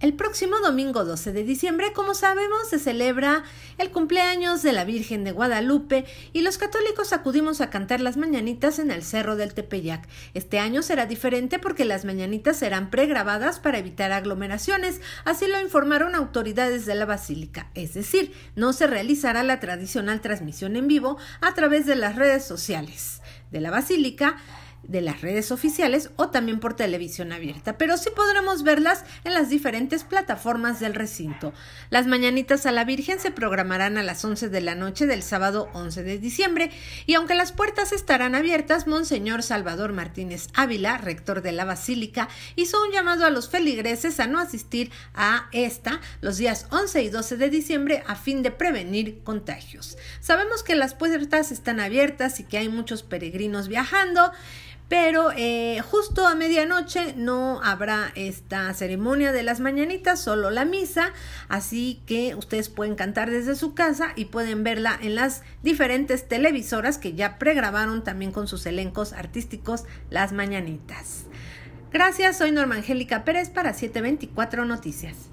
El próximo domingo 12 de diciembre, como sabemos, se celebra el cumpleaños de la Virgen de Guadalupe y los católicos acudimos a cantar las mañanitas en el Cerro del Tepeyac. Este año será diferente porque las mañanitas serán pregrabadas para evitar aglomeraciones, así lo informaron autoridades de la Basílica, es decir, no se realizará la tradicional transmisión en vivo a través de las redes sociales de la Basílica de las redes oficiales o también por televisión abierta, pero sí podremos verlas en las diferentes plataformas del recinto. Las mañanitas a la Virgen se programarán a las 11 de la noche del sábado 11 de diciembre y aunque las puertas estarán abiertas, Monseñor Salvador Martínez Ávila, rector de la Basílica, hizo un llamado a los feligreses a no asistir a esta los días 11 y 12 de diciembre a fin de prevenir contagios. Sabemos que las puertas están abiertas y que hay muchos peregrinos viajando, pero eh, justo a medianoche no habrá esta ceremonia de las mañanitas, solo la misa, así que ustedes pueden cantar desde su casa y pueden verla en las diferentes televisoras que ya pregrabaron también con sus elencos artísticos las mañanitas. Gracias, soy Norma Angélica Pérez para 724 Noticias.